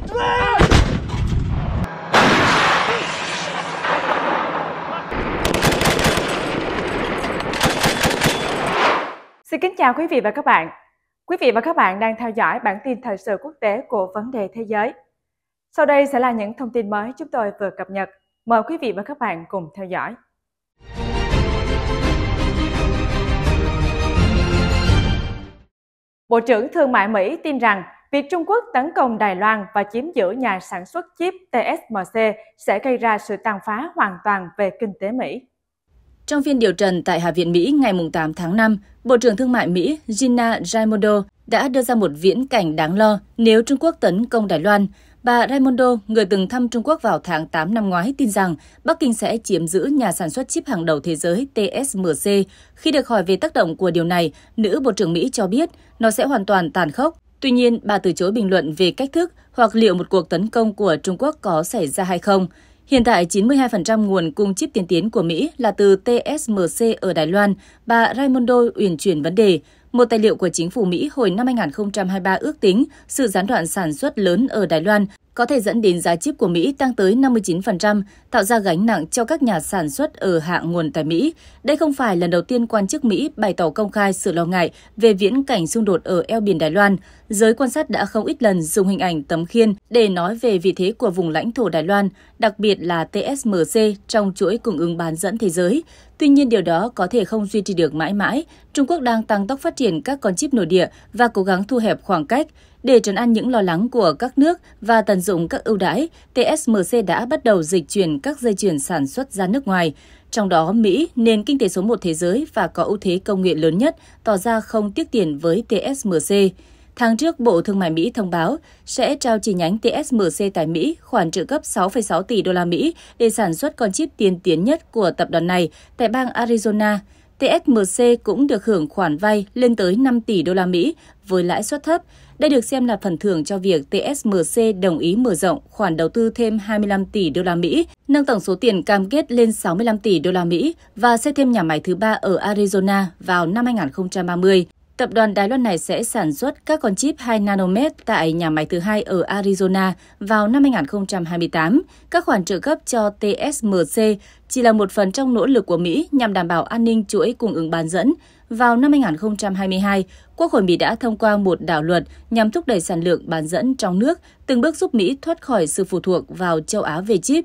Xin kính chào quý vị và các bạn. Quý vị và các bạn đang theo dõi bản tin thời sự quốc tế của Vấn đề Thế giới. Sau đây sẽ là những thông tin mới chúng tôi vừa cập nhật. Mời quý vị và các bạn cùng theo dõi. Bộ trưởng Thương mại Mỹ tin rằng việc Trung Quốc tấn công Đài Loan và chiếm giữ nhà sản xuất chip TSMC sẽ gây ra sự tàn phá hoàn toàn về kinh tế Mỹ. Trong phiên điều trần tại Hạ viện Mỹ ngày 8 tháng 5, Bộ trưởng Thương mại Mỹ Gina Raimondo đã đưa ra một viễn cảnh đáng lo nếu Trung Quốc tấn công Đài Loan. Bà Raimondo, người từng thăm Trung Quốc vào tháng 8 năm ngoái, tin rằng Bắc Kinh sẽ chiếm giữ nhà sản xuất chip hàng đầu thế giới TSMC. Khi được hỏi về tác động của điều này, nữ Bộ trưởng Mỹ cho biết nó sẽ hoàn toàn tàn khốc Tuy nhiên, bà từ chối bình luận về cách thức hoặc liệu một cuộc tấn công của Trung Quốc có xảy ra hay không. Hiện tại, 92% nguồn cung chip tiên tiến của Mỹ là từ TSMC ở Đài Loan, bà Raimondo uyển chuyển vấn đề. Một tài liệu của chính phủ Mỹ hồi năm 2023 ước tính sự gián đoạn sản xuất lớn ở Đài Loan có thể dẫn đến giá chip của Mỹ tăng tới 59%, tạo ra gánh nặng cho các nhà sản xuất ở hạ nguồn tại Mỹ. Đây không phải lần đầu tiên quan chức Mỹ bày tỏ công khai sự lo ngại về viễn cảnh xung đột ở eo biển Đài Loan. Giới quan sát đã không ít lần dùng hình ảnh tấm khiên để nói về vị thế của vùng lãnh thổ Đài Loan, đặc biệt là TSMC trong chuỗi cung ứng bán dẫn thế giới. Tuy nhiên điều đó có thể không duy trì được mãi mãi. Trung Quốc đang tăng tốc phát triển các con chip nội địa và cố gắng thu hẹp khoảng cách. Để trấn an những lo lắng của các nước và tận dụng các ưu đãi, TSMC đã bắt đầu dịch chuyển các dây chuyền sản xuất ra nước ngoài. Trong đó, Mỹ, nền kinh tế số một thế giới và có ưu thế công nghệ lớn nhất, tỏ ra không tiếc tiền với TSMC. Tháng trước, Bộ Thương mại Mỹ thông báo sẽ trao chi nhánh TSMC tại Mỹ khoản trợ cấp 6,6 tỷ đô la Mỹ để sản xuất con chip tiên tiến nhất của tập đoàn này tại bang Arizona – TSMC cũng được hưởng khoản vay lên tới 5 tỷ đô la Mỹ với lãi suất thấp. Đây được xem là phần thưởng cho việc TSMC đồng ý mở rộng khoản đầu tư thêm 25 tỷ đô la Mỹ, nâng tổng số tiền cam kết lên 65 tỷ đô la Mỹ và xây thêm nhà máy thứ ba ở Arizona vào năm 2030. Tập đoàn Đài Loan này sẽ sản xuất các con chip 2 nanomet tại nhà máy thứ hai ở Arizona vào năm 2028. Các khoản trợ cấp cho TSMC chỉ là một phần trong nỗ lực của Mỹ nhằm đảm bảo an ninh chuỗi cung ứng bán dẫn. Vào năm 2022, Quốc hội Mỹ đã thông qua một đạo luật nhằm thúc đẩy sản lượng bán dẫn trong nước, từng bước giúp Mỹ thoát khỏi sự phụ thuộc vào châu Á về chip.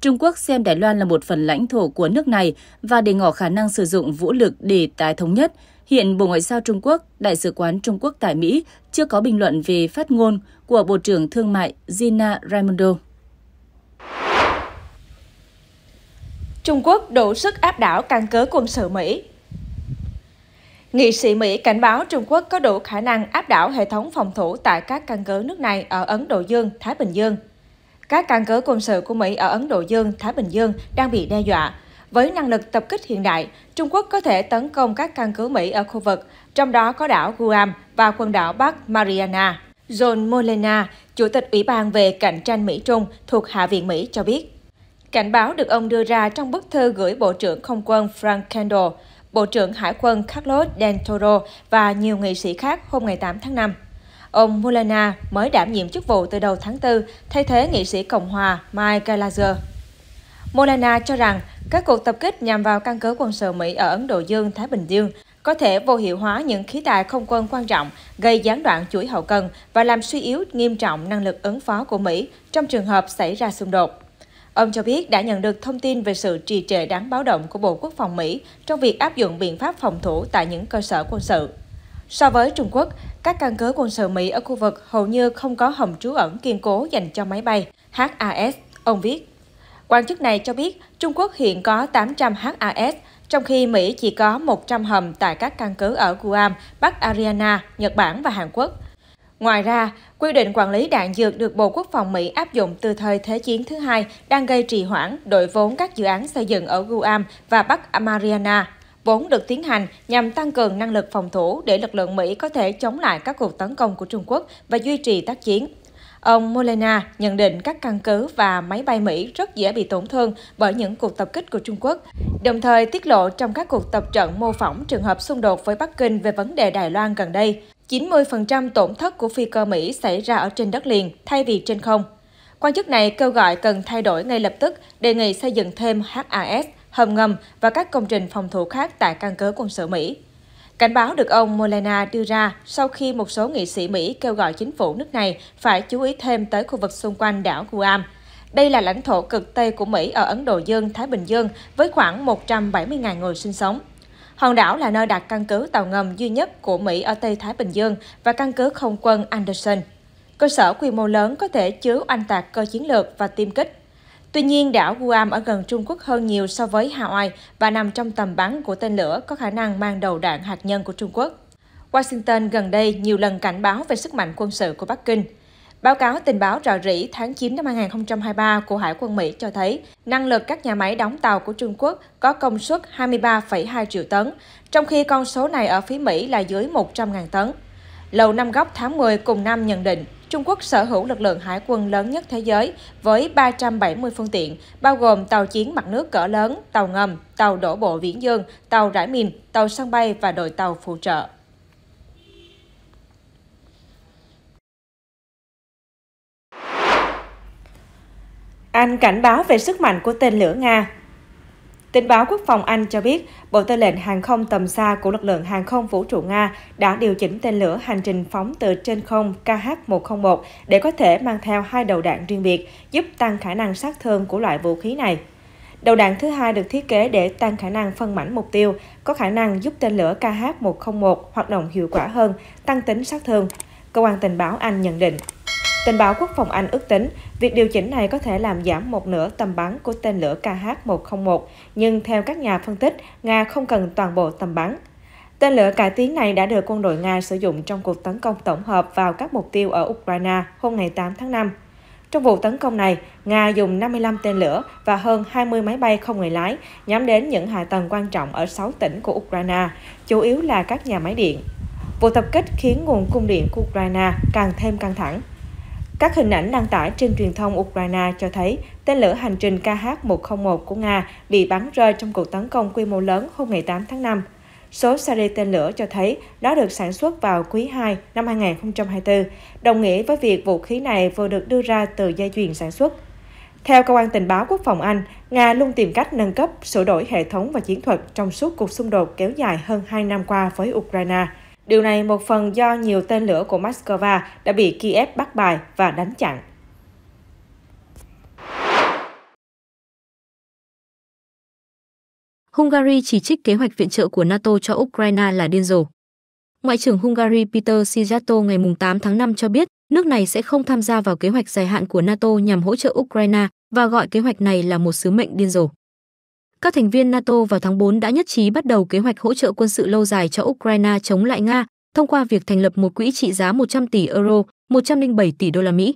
Trung Quốc xem Đài Loan là một phần lãnh thổ của nước này và để ngỏ khả năng sử dụng vũ lực để tái thống nhất – Hiện Bộ Ngoại giao Trung Quốc, Đại sứ quán Trung Quốc tại Mỹ chưa có bình luận về phát ngôn của Bộ trưởng Thương mại Gina Raimondo. Trung Quốc đủ sức áp đảo căn cứ quân sự Mỹ Nghị sĩ Mỹ cảnh báo Trung Quốc có đủ khả năng áp đảo hệ thống phòng thủ tại các căn cứ nước này ở Ấn Độ Dương, Thái Bình Dương. Các căn cứ quân sự của Mỹ ở Ấn Độ Dương, Thái Bình Dương đang bị đe dọa với năng lực tập kích hiện đại, Trung Quốc có thể tấn công các căn cứ Mỹ ở khu vực, trong đó có đảo Guam và quần đảo Bắc Mariana. John Molina, Chủ tịch Ủy ban về cạnh tranh Mỹ-Trung thuộc Hạ viện Mỹ cho biết. Cảnh báo được ông đưa ra trong bức thư gửi Bộ trưởng Không quân Frank Kendall, Bộ trưởng Hải quân Carlos Del Toro và nhiều nghị sĩ khác hôm ngày 8 tháng 5. Ông Molina mới đảm nhiệm chức vụ từ đầu tháng 4, thay thế nghị sĩ Cộng hòa Mike Gallagher. Molana cho rằng các cuộc tập kích nhằm vào căn cứ quân sự Mỹ ở Ấn Độ Dương, Thái Bình Dương có thể vô hiệu hóa những khí tài không quân quan trọng, gây gián đoạn chuỗi hậu cần và làm suy yếu nghiêm trọng năng lực ứng phó của Mỹ trong trường hợp xảy ra xung đột. Ông cho biết đã nhận được thông tin về sự trì trệ đáng báo động của Bộ Quốc phòng Mỹ trong việc áp dụng biện pháp phòng thủ tại những cơ sở quân sự. So với Trung Quốc, các căn cứ quân sự Mỹ ở khu vực hầu như không có hầm trú ẩn kiên cố dành cho máy bay HAS, ông viết. Quan chức này cho biết Trung Quốc hiện có 800 HAS, trong khi Mỹ chỉ có 100 hầm tại các căn cứ ở Guam, Bắc Ariana, Nhật Bản và Hàn Quốc. Ngoài ra, quy định quản lý đạn dược được Bộ Quốc phòng Mỹ áp dụng từ thời Thế chiến thứ hai đang gây trì hoãn đội vốn các dự án xây dựng ở Guam và Bắc Mariana, vốn được tiến hành nhằm tăng cường năng lực phòng thủ để lực lượng Mỹ có thể chống lại các cuộc tấn công của Trung Quốc và duy trì tác chiến. Ông Molina nhận định các căn cứ và máy bay Mỹ rất dễ bị tổn thương bởi những cuộc tập kích của Trung Quốc, đồng thời tiết lộ trong các cuộc tập trận mô phỏng trường hợp xung đột với Bắc Kinh về vấn đề Đài Loan gần đây, 90% tổn thất của phi cơ Mỹ xảy ra ở trên đất liền thay vì trên không. Quan chức này kêu gọi cần thay đổi ngay lập tức, đề nghị xây dựng thêm HAS, hầm ngầm và các công trình phòng thủ khác tại căn cứ quân sự Mỹ. Cảnh báo được ông Molina đưa ra sau khi một số nghị sĩ Mỹ kêu gọi chính phủ nước này phải chú ý thêm tới khu vực xung quanh đảo Guam. Đây là lãnh thổ cực Tây của Mỹ ở Ấn Độ Dương, Thái Bình Dương với khoảng 170.000 người sinh sống. Hòn đảo là nơi đặt căn cứ tàu ngầm duy nhất của Mỹ ở Tây Thái Bình Dương và căn cứ không quân Anderson. Cơ sở quy mô lớn có thể chứa oanh tạc cơ chiến lược và tiêm kích Tuy nhiên, đảo Guam ở gần Trung Quốc hơn nhiều so với Hawaii và nằm trong tầm bắn của tên lửa có khả năng mang đầu đạn hạt nhân của Trung Quốc. Washington gần đây nhiều lần cảnh báo về sức mạnh quân sự của Bắc Kinh. Báo cáo tình báo rò rỉ tháng 9 năm 2023 của Hải quân Mỹ cho thấy năng lực các nhà máy đóng tàu của Trung Quốc có công suất 23,2 triệu tấn, trong khi con số này ở phía Mỹ là dưới 100.000 tấn. Lầu Năm Góc tháng 10 cùng năm nhận định Trung Quốc sở hữu lực lượng hải quân lớn nhất thế giới với 370 phương tiện, bao gồm tàu chiến mặt nước cỡ lớn, tàu ngầm, tàu đổ bộ viễn dương, tàu rải mìn, tàu sân bay và đội tàu phụ trợ. Anh cảnh báo về sức mạnh của tên lửa Nga Tình báo quốc phòng Anh cho biết, Bộ Tư lệnh Hàng không tầm xa của lực lượng hàng không vũ trụ Nga đã điều chỉnh tên lửa hành trình phóng từ trên không KH-101 để có thể mang theo hai đầu đạn riêng biệt, giúp tăng khả năng sát thương của loại vũ khí này. Đầu đạn thứ hai được thiết kế để tăng khả năng phân mảnh mục tiêu, có khả năng giúp tên lửa KH-101 hoạt động hiệu quả hơn, tăng tính sát thương. Cơ quan tình báo Anh nhận định. Tình báo quốc phòng Anh ước tính, việc điều chỉnh này có thể làm giảm một nửa tầm bắn của tên lửa KH-101, nhưng theo các nhà phân tích, Nga không cần toàn bộ tầm bắn. Tên lửa cải tiến này đã được quân đội Nga sử dụng trong cuộc tấn công tổng hợp vào các mục tiêu ở Ukraine hôm ngày 8 tháng 5. Trong vụ tấn công này, Nga dùng 55 tên lửa và hơn 20 máy bay không người lái nhắm đến những hạ tầng quan trọng ở 6 tỉnh của Ukraine, chủ yếu là các nhà máy điện. Vụ tập kích khiến nguồn cung điện của Ukraine càng thêm căng thẳng. Các hình ảnh đăng tải trên truyền thông Ukraine cho thấy tên lửa hành trình KH-101 của Nga bị bắn rơi trong cuộc tấn công quy mô lớn hôm ngày 8 tháng 5. Số seri tên lửa cho thấy nó được sản xuất vào quý 2 năm 2024, đồng nghĩa với việc vũ khí này vừa được đưa ra từ dây chuyền sản xuất. Theo Cơ quan Tình báo Quốc phòng Anh, Nga luôn tìm cách nâng cấp, sửa đổi hệ thống và chiến thuật trong suốt cuộc xung đột kéo dài hơn 2 năm qua với Ukraine – Điều này một phần do nhiều tên lửa của Moscow đã bị Kiev bắt bài và đánh chặn. Hungary chỉ trích kế hoạch viện trợ của NATO cho Ukraine là điên rồ. Ngoại trưởng Hungary Peter Sijato ngày 8 tháng 5 cho biết nước này sẽ không tham gia vào kế hoạch dài hạn của NATO nhằm hỗ trợ Ukraine và gọi kế hoạch này là một sứ mệnh điên rồ. Các thành viên NATO vào tháng 4 đã nhất trí bắt đầu kế hoạch hỗ trợ quân sự lâu dài cho Ukraine chống lại Nga thông qua việc thành lập một quỹ trị giá 100 tỷ euro, 107 tỷ đô la Mỹ.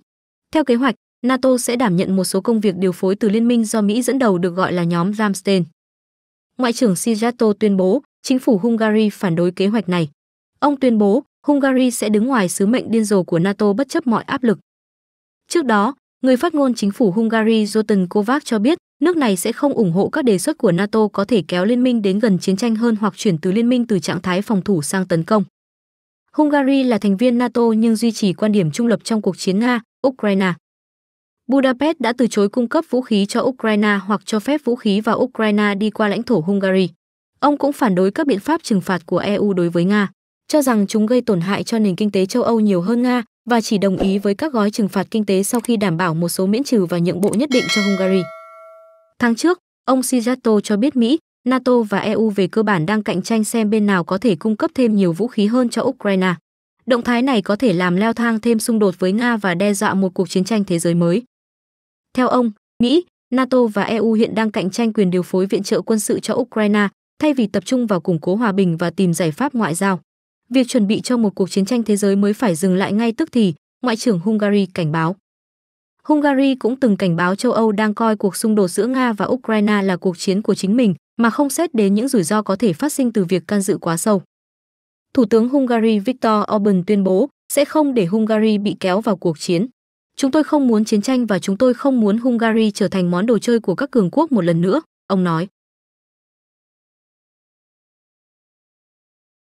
Theo kế hoạch, NATO sẽ đảm nhận một số công việc điều phối từ liên minh do Mỹ dẫn đầu được gọi là nhóm Ramstein. Ngoại trưởng Sijato tuyên bố chính phủ Hungary phản đối kế hoạch này. Ông tuyên bố Hungary sẽ đứng ngoài sứ mệnh điên rồ của NATO bất chấp mọi áp lực. Trước đó, người phát ngôn chính phủ Hungary Zoltan Kovac cho biết nước này sẽ không ủng hộ các đề xuất của NATO có thể kéo liên minh đến gần chiến tranh hơn hoặc chuyển từ liên minh từ trạng thái phòng thủ sang tấn công. Hungary là thành viên NATO nhưng duy trì quan điểm trung lập trong cuộc chiến Nga, Ukraine. Budapest đã từ chối cung cấp vũ khí cho Ukraine hoặc cho phép vũ khí vào Ukraine đi qua lãnh thổ Hungary. Ông cũng phản đối các biện pháp trừng phạt của EU đối với Nga, cho rằng chúng gây tổn hại cho nền kinh tế châu Âu nhiều hơn Nga và chỉ đồng ý với các gói trừng phạt kinh tế sau khi đảm bảo một số miễn trừ và nhượng bộ nhất định cho Hungary. Tháng trước, ông Shizato cho biết Mỹ, NATO và EU về cơ bản đang cạnh tranh xem bên nào có thể cung cấp thêm nhiều vũ khí hơn cho Ukraine. Động thái này có thể làm leo thang thêm xung đột với Nga và đe dọa một cuộc chiến tranh thế giới mới. Theo ông, Mỹ, NATO và EU hiện đang cạnh tranh quyền điều phối viện trợ quân sự cho Ukraine, thay vì tập trung vào củng cố hòa bình và tìm giải pháp ngoại giao. Việc chuẩn bị cho một cuộc chiến tranh thế giới mới phải dừng lại ngay tức thì, Ngoại trưởng Hungary cảnh báo. Hungary cũng từng cảnh báo châu Âu đang coi cuộc xung đột giữa Nga và Ukraine là cuộc chiến của chính mình, mà không xét đến những rủi ro có thể phát sinh từ việc can dự quá sâu. Thủ tướng Hungary Viktor Orbán tuyên bố sẽ không để Hungary bị kéo vào cuộc chiến. Chúng tôi không muốn chiến tranh và chúng tôi không muốn Hungary trở thành món đồ chơi của các cường quốc một lần nữa, ông nói.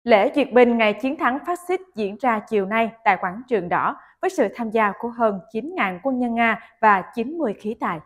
Lễ duyệt binh ngày chiến thắng phát xít diễn ra chiều nay tại quảng trường đỏ với sự tham gia của hơn 9.000 quân nhân Nga và 90 khí tài.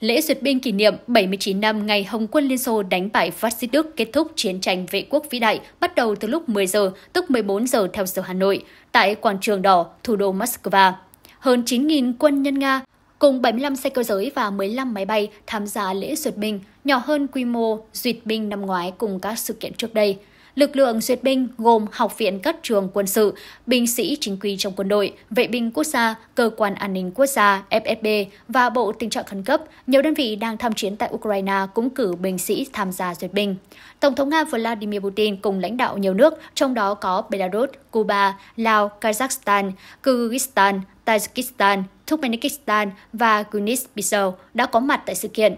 Lễ duyệt binh kỷ niệm 79 năm ngày Hồng quân Liên Xô đánh bại phát xít Đức kết thúc chiến tranh vệ quốc vĩ đại bắt đầu từ lúc 10 giờ tức 14 giờ theo giờ Hà Nội tại quảng trường đỏ thủ đô Moscow. Hơn 9.000 quân nhân Nga cùng 75 xe cơ giới và 15 máy bay tham gia lễ duyệt binh, nhỏ hơn quy mô duyệt binh năm ngoái cùng các sự kiện trước đây. Lực lượng duyệt binh gồm Học viện các trường quân sự, binh sĩ chính quy trong quân đội, vệ binh quốc gia, cơ quan an ninh quốc gia FSB và Bộ Tình trạng khẩn cấp, nhiều đơn vị đang tham chiến tại Ukraine cũng cử binh sĩ tham gia duyệt binh. Tổng thống Nga Vladimir Putin cùng lãnh đạo nhiều nước, trong đó có Belarus, Cuba, Lào, Kazakhstan, Kyrgyzstan, Tajikistan, Turkmenistan và Guinea-Bissau đã có mặt tại sự kiện.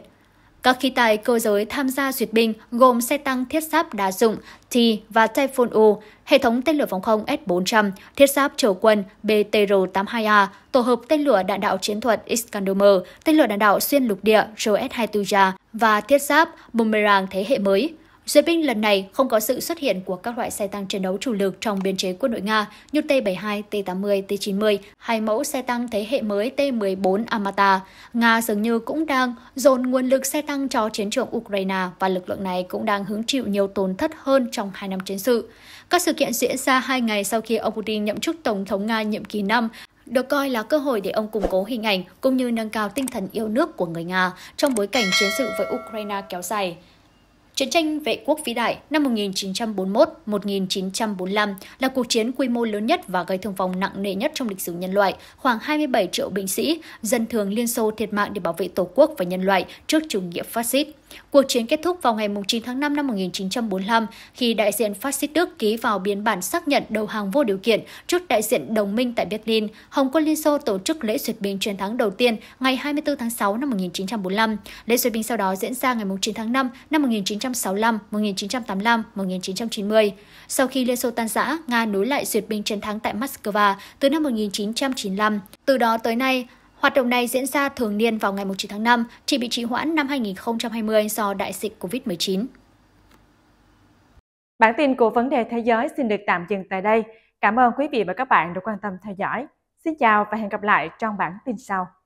Các khí tài cơ giới tham gia duyệt binh gồm xe tăng thiết giáp đa dụng T và Typhoon U, hệ thống tên lửa phòng không S-400, thiết giáp chở quân BTR-82A, tổ hợp tên lửa đạn đạo chiến thuật Iskander-M, tên lửa đạn đạo xuyên lục địa RS-24J và thiết giáp Boomerang thế hệ mới. Duyệt binh lần này không có sự xuất hiện của các loại xe tăng chiến đấu chủ lực trong biên chế quân đội Nga như T-72, T-80, T-90 hay mẫu xe tăng thế hệ mới T-14 Amata. Nga dường như cũng đang dồn nguồn lực xe tăng cho chiến trường Ukraine và lực lượng này cũng đang hứng chịu nhiều tổn thất hơn trong hai năm chiến sự. Các sự kiện diễn ra hai ngày sau khi ông Putin nhậm chức Tổng thống Nga nhiệm kỳ 5 được coi là cơ hội để ông củng cố hình ảnh cũng như nâng cao tinh thần yêu nước của người Nga trong bối cảnh chiến sự với Ukraine kéo dài. Chiến tranh vệ quốc vĩ đại năm 1941-1945 là cuộc chiến quy mô lớn nhất và gây thương vong nặng nề nhất trong lịch sử nhân loại. Khoảng 27 triệu binh sĩ, dân thường Liên Xô thiệt mạng để bảo vệ Tổ quốc và nhân loại trước chủ nghĩa phát xít. Cuộc chiến kết thúc vào ngày 9 tháng 5 năm 1945 khi đại diện phát xít Đức ký vào biên bản xác nhận đầu hàng vô điều kiện trước đại diện đồng minh tại Berlin. Hồng quân Liên Xô tổ chức lễ duyệt binh chiến thắng đầu tiên ngày 24 tháng 6 năm 1945. Lễ duyệt binh sau đó diễn ra ngày 9 tháng 5 năm 1965, 1985, 1990. Sau khi Liên Xô tan rã, Nga nối lại duyệt binh chiến thắng tại Moscow từ năm 1995. Từ đó tới nay, Hoạt động này diễn ra thường niên vào ngày 9 tháng 5, chỉ bị trì hoãn năm 2020 do đại dịch COVID-19. Bản tin của vấn đề thế giới xin được tạm dừng tại đây. Cảm ơn quý vị và các bạn đã quan tâm theo dõi. Xin chào và hẹn gặp lại trong bản tin sau.